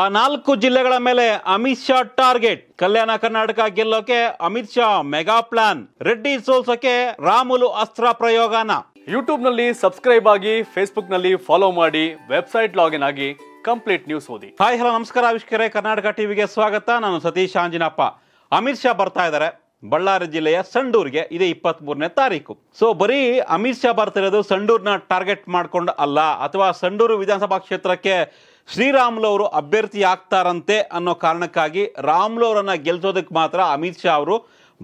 ಆ ನಾಲ್ಕು ಜಿಲ್ಲೆಗಳ ಮೇಲೆ ಅಮಿತ್ ಶಾ ಟಾರ್ಗೆಟ್ ಕಲ್ಯಾಣ ಕರ್ನಾಟಕ ಗೆಲ್ಲೋಕೆ ಅಮಿತ್ ಶಾ ಮೆಗಾ ಪ್ಲಾನ್ ರೆಡ್ಡಿ ಸೋಲ್ಸೋಕೆ ರಾಮುಲು ಅಸ್ತ್ರ ಪ್ರಯೋಗನ ನಲ್ಲಿ ಸಬ್ಸ್ಕ್ರೈಬ್ ಆಗಿ ನಲ್ಲಿ ಫಾಲೋ ಮಾಡಿ ವೆಬ್ಸೈಟ್ ಲಾಗಿನ್ ಆಗಿ ಕಂಪ್ಲೀಟ್ ನ್ಯೂಸ್ ಓದಿ ಹಾಯ್ ಹಲೋ ನಮಸ್ಕಾರ ಆವಿಷ್ಕರೇ ಕರ್ನಾಟಕ ಟಿವಿಗೆ ಸ್ವಾಗತ ನಾನು ಸತೀಶ್ ಆಂಜಿನಪ್ಪ ಅಮಿತ್ ಶಾ ಬರ್ತಾ ಇದ್ದಾರೆ ಬಳ್ಳಾರಿ ಜಿಲ್ಲೆಯ ಸಂಡೂರ್ಗೆ ಇದೆ ಇಪ್ಪತ್ತ್ ಮೂರನೇ ತಾರೀಕು ಸೊ ಬರೀ ಅಮಿತ್ ಶಾ ಬರ್ತಿರೋದು ಸಂಡೂರ್ನ ಟಾರ್ಗೆಟ್ ಮಾಡ್ಕೊಂಡು ಅಲ್ಲ ಅಥವಾ ಸಂಡೂರು ವಿಧಾನಸಭಾ ಕ್ಷೇತ್ರಕ್ಕೆ ಶ್ರೀರಾಮುಲು ಅವರು ಅಭ್ಯರ್ಥಿ ಆಗ್ತಾರಂತೆ ಅನ್ನೋ ಕಾರಣಕ್ಕಾಗಿ ರಾಮುಲು ಅವರನ್ನ ಗೆಲ್ಸೋದಕ್ಕೆ ಮಾತ್ರ ಅಮಿತ್ ಶಾ ಅವರು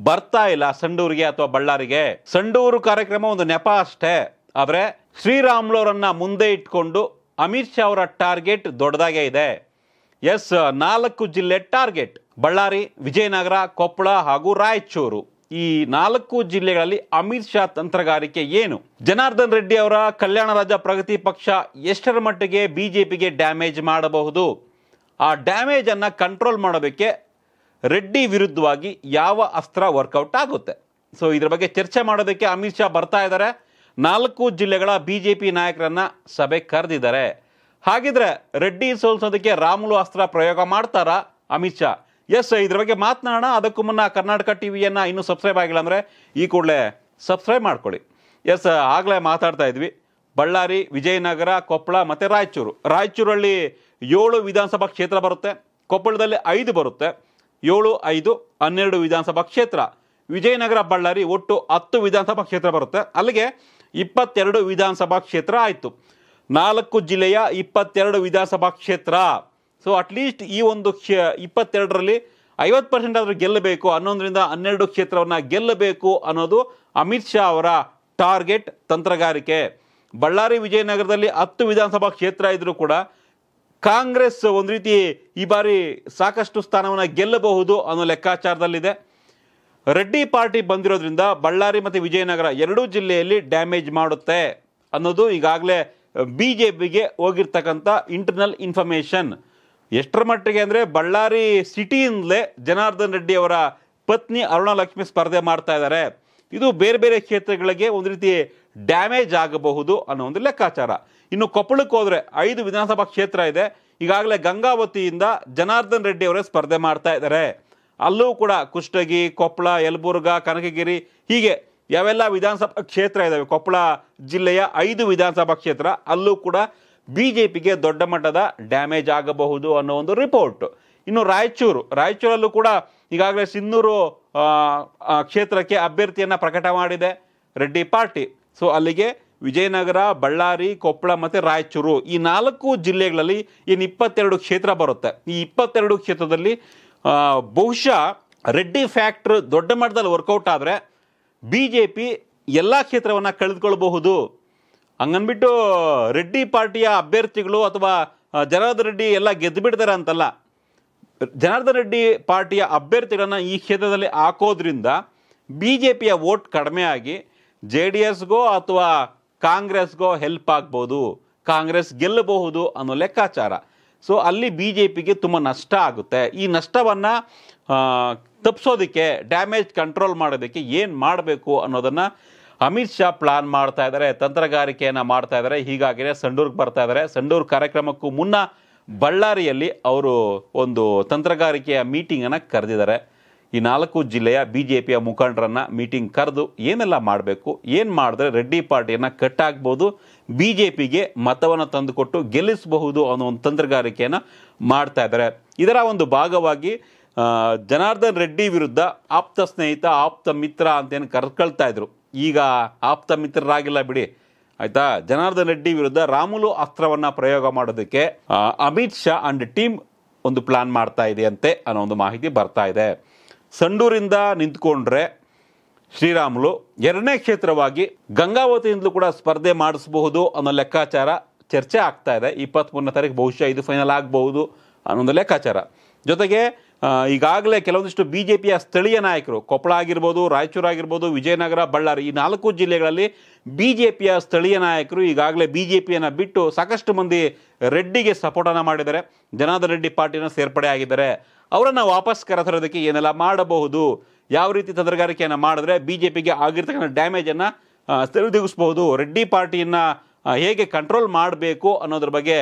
ಬರ್ತಾ ಇಲ್ಲ ಸಂಡೂರಿಗೆ ಅಥವಾ ಬಳ್ಳಾರಿಗೆ ಸಂಡೂರು ಕಾರ್ಯಕ್ರಮ ಒಂದು ನೆಪ ಅಷ್ಟೇ ಆದರೆ ಶ್ರೀರಾಮುಲು ಮುಂದೆ ಇಟ್ಕೊಂಡು ಅಮಿತ್ ಶಾ ಅವರ ಟಾರ್ಗೆಟ್ ದೊಡ್ಡದಾಗೇ ಇದೆ ಎಸ್ ನಾಲ್ಕು ಜಿಲ್ಲೆ ಟಾರ್ಗೆಟ್ ಬಳ್ಳಾರಿ ವಿಜಯನಗರ ಕೊಪ್ಪಳ ಹಾಗೂ ರಾಯಚೂರು ಈ ನಾಲ್ಕು ಜಿಲ್ಲೆಗಳಲ್ಲಿ ಅಮಿತ್ ಶಾ ತಂತ್ರಗಾರಿಕೆ ಏನು ಜನಾರ್ದನ್ ರೆಡ್ಡಿ ಅವರ ಕಲ್ಯಾಣ ರಾಜ್ಯ ಪ್ರಗತಿ ಪಕ್ಷ ಎಷ್ಟರ ಮಟ್ಟಿಗೆ ಬಿಜೆಪಿಗೆ ಡ್ಯಾಮೇಜ್ ಮಾಡಬಹುದು ಆ ಡ್ಯಾಮೇಜ್ ಅನ್ನು ಕಂಟ್ರೋಲ್ ಮಾಡೋದಕ್ಕೆ ರೆಡ್ಡಿ ವಿರುದ್ಧವಾಗಿ ಯಾವ ಅಸ್ತ್ರ ವರ್ಕೌಟ್ ಆಗುತ್ತೆ ಸೊ ಇದ್ರ ಬಗ್ಗೆ ಚರ್ಚೆ ಮಾಡೋದಕ್ಕೆ ಅಮಿತ್ ಶಾ ಬರ್ತಾ ಇದ್ದಾರೆ ನಾಲ್ಕು ಜಿಲ್ಲೆಗಳ ಬಿ ಜೆ ಪಿ ನಾಯಕರನ್ನು ಸಭೆ ಕರೆದಿದ್ದಾರೆ ಹಾಗಿದ್ರೆ ರೆಡ್ಡಿ ಸೋಲ್ಸೋದಕ್ಕೆ ರಾಮುಲು ಅಸ್ತ್ರ ಪ್ರಯೋಗ ಮಾಡ್ತಾರಾ ಅಮಿತ್ ಶಾ ಎಸ್ ಇದ್ರ ಬಗ್ಗೆ ಮಾತನಾಡೋಣ ಅದಕ್ಕೂ ಮುನ್ನ ಕರ್ನಾಟಕ ಟಿ ವಿಯನ್ನು ಇನ್ನೂ ಸಬ್ಸ್ಕ್ರೈಬ್ ಆಗಿಲ್ಲ ಅಂದರೆ ಈ ಕೂಡಲೇ ಸಬ್ಸ್ಕ್ರೈಬ್ ಮಾಡ್ಕೊಳ್ಳಿ ಎಸ್ ಆಗಲೇ ಮಾತಾಡ್ತಾ ಇದ್ವಿ ಬಳ್ಳಾರಿ ವಿಜಯನಗರ ಕೊಪ್ಪಳ ಮತ್ತು ರಾಯಚೂರು ರಾಯಚೂರಲ್ಲಿ ಏಳು ವಿಧಾನಸಭಾ ಕ್ಷೇತ್ರ ಬರುತ್ತೆ ಕೊಪ್ಪಳದಲ್ಲಿ ಐದು ಬರುತ್ತೆ ಏಳು ಐದು ಹನ್ನೆರಡು ವಿಧಾನಸಭಾ ಕ್ಷೇತ್ರ ವಿಜಯನಗರ ಬಳ್ಳಾರಿ ಒಟ್ಟು ಹತ್ತು ವಿಧಾನಸಭಾ ಕ್ಷೇತ್ರ ಬರುತ್ತೆ ಅಲ್ಲಿಗೆ ಇಪ್ಪತ್ತೆರಡು ವಿಧಾನಸಭಾ ಕ್ಷೇತ್ರ ಆಯಿತು ನಾಲ್ಕು ಜಿಲ್ಲೆಯ ಇಪ್ಪತ್ತೆರಡು ವಿಧಾನಸಭಾ ಕ್ಷೇತ್ರ ಸೊ ಅಟ್ಲೀಸ್ಟ್ ಈ ಒಂದು ಕ್ಷೇ ಇಪ್ಪತ್ತೆರಡರಲ್ಲಿ ಐವತ್ತು ಪರ್ಸೆಂಟ್ ಆದರೂ ಗೆಲ್ಲಬೇಕು ಹನ್ನೊಂದರಿಂದ ಹನ್ನೆರಡು ಕ್ಷೇತ್ರವನ್ನು ಗೆಲ್ಲಬೇಕು ಅನ್ನೋದು ಅಮಿತ್ ಶಾ ಅವರ ಟಾರ್ಗೆಟ್ ತಂತ್ರಗಾರಿಕೆ ಬಳ್ಳಾರಿ ವಿಜಯನಗರದಲ್ಲಿ ಹತ್ತು ವಿಧಾನಸಭಾ ಕ್ಷೇತ್ರ ಇದ್ದರೂ ಕೂಡ ಕಾಂಗ್ರೆಸ್ ಒಂದು ರೀತಿ ಈ ಬಾರಿ ಸಾಕಷ್ಟು ಸ್ಥಾನವನ್ನು ಗೆಲ್ಲಬಹುದು ಅನ್ನೋ ಲೆಕ್ಕಾಚಾರದಲ್ಲಿದೆ ರೆಡ್ಡಿ ಪಾರ್ಟಿ ಬಂದಿರೋದ್ರಿಂದ ಬಳ್ಳಾರಿ ಮತ್ತು ವಿಜಯನಗರ ಎರಡೂ ಜಿಲ್ಲೆಯಲ್ಲಿ ಡ್ಯಾಮೇಜ್ ಮಾಡುತ್ತೆ ಅನ್ನೋದು ಈಗಾಗಲೇ ಬಿ ಜೆ ಪಿಗೆ ಹೋಗಿರ್ತಕ್ಕಂಥ ಇಂಟರ್ನಲ್ ಇನ್ಫಾರ್ಮೇಷನ್ ಎಷ್ಟರ ಮಟ್ಟಿಗೆ ಅಂದರೆ ಬಳ್ಳಾರಿ ಸಿಟಿಯಿಂದಲೇ ಜನಾರ್ದನ್ ರೆಡ್ಡಿ ಅವರ ಪತ್ನಿ ಅರುಣಾಲಕ್ಷ್ಮಿ ಸ್ಪರ್ಧೆ ಮಾಡ್ತಾ ಇದ್ದಾರೆ ಇದು ಬೇರೆ ಬೇರೆ ಕ್ಷೇತ್ರಗಳಿಗೆ ಒಂದು ರೀತಿ ಡ್ಯಾಮೇಜ್ ಆಗಬಹುದು ಅನ್ನೋ ಒಂದು ಲೆಕ್ಕಾಚಾರ ಇನ್ನು ಕೊಪ್ಪಳಕ್ಕೆ ಹೋದರೆ ಐದು ವಿಧಾನಸಭಾ ಕ್ಷೇತ್ರ ಇದೆ ಈಗಾಗಲೇ ಗಂಗಾವತಿಯಿಂದ ಜನಾರ್ದನ್ ರೆಡ್ಡಿ ಅವರೇ ಸ್ಪರ್ಧೆ ಮಾಡ್ತಾ ಇದ್ದಾರೆ ಅಲ್ಲೂ ಕೂಡ ಕುಷ್ಟಗಿ ಕೊಪ್ಪಳ ಯಲಬುರ್ಗ ಕನಕಗಿರಿ ಹೀಗೆ ಯಾವೆಲ್ಲ ವಿಧಾನಸಭಾ ಕ್ಷೇತ್ರ ಇದ್ದಾವೆ ಕೊಪ್ಪಳ ಜಿಲ್ಲೆಯ ಐದು ವಿಧಾನಸಭಾ ಕ್ಷೇತ್ರ ಅಲ್ಲೂ ಕೂಡ ಬಿ ಜೆ ಪಿಗೆ ದೊಡ್ಡ ಮಟ್ಟದ ಡ್ಯಾಮೇಜ್ ಆಗಬಹುದು ಅನ್ನೋ ಒಂದು ರಿಪೋರ್ಟ್ ಇನ್ನು ರಾಯಚೂರು ರಾಯಚೂರಲ್ಲೂ ಕೂಡ ಈಗಾಗಲೇ ಸಿನ್ನೂರು ಕ್ಷೇತ್ರಕ್ಕೆ ಅಭ್ಯರ್ಥಿಯನ್ನು ಪ್ರಕಟ ಮಾಡಿದೆ ರೆಡ್ಡಿ ಪಾರ್ಟಿ ಸೊ ಅಲ್ಲಿಗೆ ವಿಜಯನಗರ ಬಳ್ಳಾರಿ ಕೊಪ್ಪಳ ಮತ್ತು ರಾಯಚೂರು ಈ ನಾಲ್ಕು ಜಿಲ್ಲೆಗಳಲ್ಲಿ ಏನು ಇಪ್ಪತ್ತೆರಡು ಕ್ಷೇತ್ರ ಬರುತ್ತೆ ಈ ಇಪ್ಪತ್ತೆರಡು ಕ್ಷೇತ್ರದಲ್ಲಿ ಬಹುಶಃ ರೆಡ್ಡಿ ಫ್ಯಾಕ್ಟ್ರ್ ದೊಡ್ಡ ಮಟ್ಟದಲ್ಲಿ ವರ್ಕೌಟ್ ಆದರೆ ಬಿ ಜೆ ಪಿ ಎಲ್ಲ ಕ್ಷೇತ್ರವನ್ನು ಕಳೆದುಕೊಳ್ಬಹುದು ಹಂಗನ್ಬಿಟ್ಟು ರೆಡ್ಡಿ ಪಾರ್ಟಿಯ ಅಭ್ಯರ್ಥಿಗಳು ಅಥವಾ ಜನಾರ್ದನ್ ರೆಡ್ಡಿ ಎಲ್ಲ ಗೆದ್ದು ಅಂತಲ್ಲ ಜನಾರ್ದನ್ ರೆಡ್ಡಿ ಪಾರ್ಟಿಯ ಅಭ್ಯರ್ಥಿಗಳನ್ನು ಈ ಕ್ಷೇತ್ರದಲ್ಲಿ ಹಾಕೋದ್ರಿಂದ ಬಿ ಜೆ ಪಿಯ ವೋಟ್ ಕಡಿಮೆ ಆಗಿ ಜೆ ಡಿ ಎಸ್ಗೋ ಅಥವಾ ಕಾಂಗ್ರೆಸ್ಗೋ ಹೆಲ್ಪ್ ಆಗ್ಬೋದು ಕಾಂಗ್ರೆಸ್ ಗೆಲ್ಲಬಹುದು ಅನ್ನೋ ಲೆಕ್ಕಾಚಾರ ಸೊ ಅಲ್ಲಿ ಬಿ ಜೆ ಪಿಗೆ ತುಂಬ ನಷ್ಟ ಆಗುತ್ತೆ ಈ ನಷ್ಟವನ್ನು ತಪ್ಪಿಸೋದಕ್ಕೆ ಡ್ಯಾಮೇಜ್ ಕಂಟ್ರೋಲ್ ಮಾಡೋದಕ್ಕೆ ಏನು ಮಾಡಬೇಕು ಅನ್ನೋದನ್ನು ಅಮಿತ್ ಶಾ ಪ್ಲಾನ್ ಮಾಡ್ತಾ ಇದ್ದಾರೆ ತಂತ್ರಗಾರಿಕೆಯನ್ನು ಮಾಡ್ತಾ ಇದ್ದಾರೆ ಹೀಗಾಗಿನೇ ಸಂಡೂರ್ಗೆ ಬರ್ತಾ ಇದ್ದಾರೆ ಸಂಡೂರ್ ಕಾರ್ಯಕ್ರಮಕ್ಕೂ ಮುನ್ನ ಬಳ್ಳಾರಿಯಲ್ಲಿ ಅವರು ಒಂದು ತಂತ್ರಗಾರಿಕೆಯ ಮೀಟಿಂಗನ್ನು ಕರೆದಿದ್ದಾರೆ ಈ ನಾಲ್ಕು ಜಿಲ್ಲೆಯ ಬಿ ಜೆ ಪಿಯ ಮುಖಂಡರನ್ನು ಮೀಟಿಂಗ್ ಕರೆದು ಏನೆಲ್ಲ ಮಾಡಬೇಕು ಏನು ಮಾಡಿದ್ರೆ ರೆಡ್ಡಿ ಪಾರ್ಟಿಯನ್ನು ಕಟ್ಟಾಗ್ಬೋದು ಬಿ ಜೆ ಪಿಗೆ ಮತವನ್ನು ತಂದುಕೊಟ್ಟು ಗೆಲ್ಲಿಸಬಹುದು ಅನ್ನೋ ಒಂದು ತಂತ್ರಗಾರಿಕೆಯನ್ನು ಮಾಡ್ತಾ ಇದ್ದಾರೆ ಇದರ ಒಂದು ಭಾಗವಾಗಿ ಜನಾರ್ದನ್ ರೆಡ್ಡಿ ವಿರುದ್ಧ ಆಪ್ತ ಸ್ನೇಹಿತ ಆಪ್ತ ಮಿತ್ರ ಅಂತೇನು ಕರ್ಕೊಳ್ತಾ ಇದ್ರು ಈಗ ಆಪ್ತ ಮಿತ್ರರಾಗಿಲ್ಲ ಬಿಡಿ ಆಯಿತಾ ಜನಾರ್ದನ್ ರೆಡ್ಡಿ ವಿರುದ್ಧ ರಾಮುಲು ಅಸ್ತ್ರವನ್ನು ಪ್ರಯೋಗ ಮಾಡೋದಕ್ಕೆ ಅಮಿತ್ ಶಾ ಅಂಡ್ ಟೀಮ್ ಒಂದು ಪ್ಲ್ಯಾನ್ ಮಾಡ್ತಾ ಅಂತೆ ಅನ್ನೋ ಒಂದು ಮಾಹಿತಿ ಬರ್ತಾ ಇದೆ ಸಂಡೂರಿಂದ ನಿಂತ್ಕೊಂಡ್ರೆ ಶ್ರೀರಾಮುಲು ಎರಡನೇ ಕ್ಷೇತ್ರವಾಗಿ ಗಂಗಾವತಿಯಿಂದಲೂ ಕೂಡ ಸ್ಪರ್ಧೆ ಮಾಡಿಸಬಹುದು ಅನ್ನೋ ಲೆಕ್ಕಾಚಾರ ಚರ್ಚೆ ಆಗ್ತಾ ಇದೆ ಇಪ್ಪತ್ತ್ಮೂರನೇ ತಾರೀಕು ಬಹುಶಃ ಇದು ಫೈನಲ್ ಆಗಬಹುದು ಅನ್ನೋ ಒಂದು ಲೆಕ್ಕಾಚಾರ ಜೊತೆಗೆ ಈಗಾಗಲೇ ಕೆಲವೊಂದಿಷ್ಟು ಬಿ ಜೆ ಪಿಯ ಸ್ಥಳೀಯ ನಾಯಕರು ಕೊಪ್ಪಳ ಆಗಿರ್ಬೋದು ರಾಯಚೂರು ಆಗಿರ್ಬೋದು ವಿಜಯನಗರ ಬಳ್ಳಾರಿ ಈ ನಾಲ್ಕು ಜಿಲ್ಲೆಗಳಲ್ಲಿ ಬಿ ಜೆ ಪಿಯ ಸ್ಥಳೀಯ ನಾಯಕರು ಈಗಾಗಲೇ ಬಿ ಜೆ ಪಿಯನ್ನು ಬಿಟ್ಟು ಸಾಕಷ್ಟು ಮಂದಿ ರೆಡ್ಡಿಗೆ ಸಪೋರ್ಟನ್ನು ಮಾಡಿದ್ದಾರೆ ಜನಾರ್ದನ್ ರೆಡ್ಡಿ ಪಾರ್ಟಿನ ಸೇರ್ಪಡೆ ಆಗಿದ್ದಾರೆ ಅವರನ್ನು ವಾಪಸ್ ಕರೆತರೋದಕ್ಕೆ ಏನೆಲ್ಲ ಮಾಡಬಹುದು ಯಾವ ರೀತಿ ತಂತ್ರಗಾರಿಕೆಯನ್ನು ಮಾಡಿದ್ರೆ ಬಿ ಜೆ ಪಿಗೆ ಆಗಿರ್ತಕ್ಕಂಥ ಡ್ಯಾಮೇಜನ್ನು ಸರಿದೂಗಿಸ್ಬಹುದು ರೆಡ್ಡಿ ಪಾರ್ಟಿಯನ್ನು ಹೇಗೆ ಕಂಟ್ರೋಲ್ ಮಾಡಬೇಕು ಅನ್ನೋದ್ರ ಬಗ್ಗೆ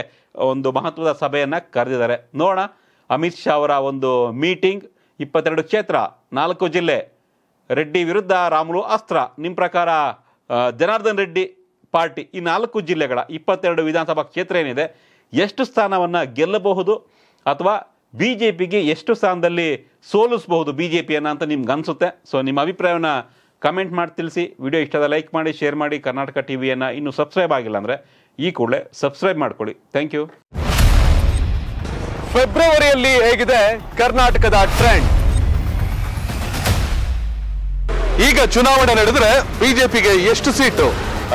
ಒಂದು ಮಹತ್ವದ ಸಭೆಯನ್ನು ಕರೆದಿದ್ದಾರೆ ನೋಡೋಣ ಅಮಿತ್ ಶಾ ಅವರ ಒಂದು ಮೀಟಿಂಗ್ ಇಪ್ಪತ್ತೆರಡು ಕ್ಷೇತ್ರ ನಾಲ್ಕು ಜಿಲ್ಲೆ ರೆಡ್ಡಿ ವಿರುದ್ಧ ರಾಮುಲು ಅಸ್ತ್ರ ನಿಮ್ಮ ಪ್ರಕಾರ ಜನಾರ್ದನ್ ರೆಡ್ಡಿ ಪಾರ್ಟಿ ಈ ನಾಲ್ಕು ಜಿಲ್ಲೆಗಳ ಇಪ್ಪತ್ತೆರಡು ವಿಧಾನಸಭಾ ಕ್ಷೇತ್ರ ಏನಿದೆ ಎಷ್ಟು ಸ್ಥಾನವನ್ನು ಗೆಲ್ಲಬಹುದು ಅಥವಾ ಬಿ ಜೆ ಪಿಗೆ ಎಷ್ಟು ಸ್ಥಾನದಲ್ಲಿ ಸೋಲಿಸಬಹುದು ಬಿ ಜೆ ಪಿಯನ್ನು ಅಂತ ನಿಮ್ಗೆ ಅನಿಸುತ್ತೆ ಸೊ ನಿಮ್ಮ ಅಭಿಪ್ರಾಯವನ್ನು ಕಮೆಂಟ್ ಮಾಡಿ ತಿಳಿಸಿ ವಿಡಿಯೋ ಇಷ್ಟದ ಲೈಕ್ ಮಾಡಿ ಶೇರ್ ಮಾಡಿ ಕರ್ನಾಟಕ ಟಿ ವಿಯನ್ನು ಇನ್ನೂ ಸಬ್ಸ್ಕ್ರೈಬ್ ಆಗಿಲ್ಲ ಅಂದರೆ ಈ ಕೂಡಲೇ ಸಬ್ಸ್ಕ್ರೈಬ್ ಮಾಡ್ಕೊಳ್ಳಿ ಥ್ಯಾಂಕ್ ಯು ಫೆಬ್ರವರಿಯಲ್ಲಿ ಹೇಗಿದೆ ಕರ್ನಾಟಕದ ಟ್ರೆಂಡ್ ಈಗ ಚುನಾವಣೆ ನಡೆದರೆ ಬಿಜೆಪಿಗೆ ಎಷ್ಟು ಸೀಟು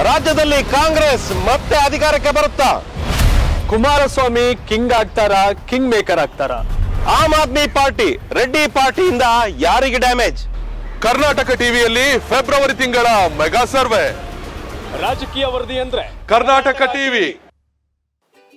ರಾಜ್ಯದಲ್ಲಿ ಕಾಂಗ್ರೆಸ್ ಮತ್ತೆ ಅಧಿಕಾರಕ್ಕೆ ಬರುತ್ತಾ ಕುಮಾರಸ್ವಾಮಿ ಕಿಂಗ್ ಆಗ್ತಾರ ಕಿಂಗ್ ಮೇಕರ್ ಆಗ್ತಾರ ಆಮ್ ಆದ್ಮಿ ಪಾರ್ಟಿ ರೆಡ್ಡಿ ಪಾರ್ಟಿಯಿಂದ ಯಾರಿಗೆ ಡ್ಯಾಮೇಜ್ ಕರ್ನಾಟಕ ಟಿವಿಯಲ್ಲಿ ಫೆಬ್ರವರಿ ತಿಂಗಳ ಮೆಗಾ ಸರ್ವೆ ರಾಜಕೀಯ ವರದಿ ಅಂದ್ರೆ ಕರ್ನಾಟಕ ಟಿವಿ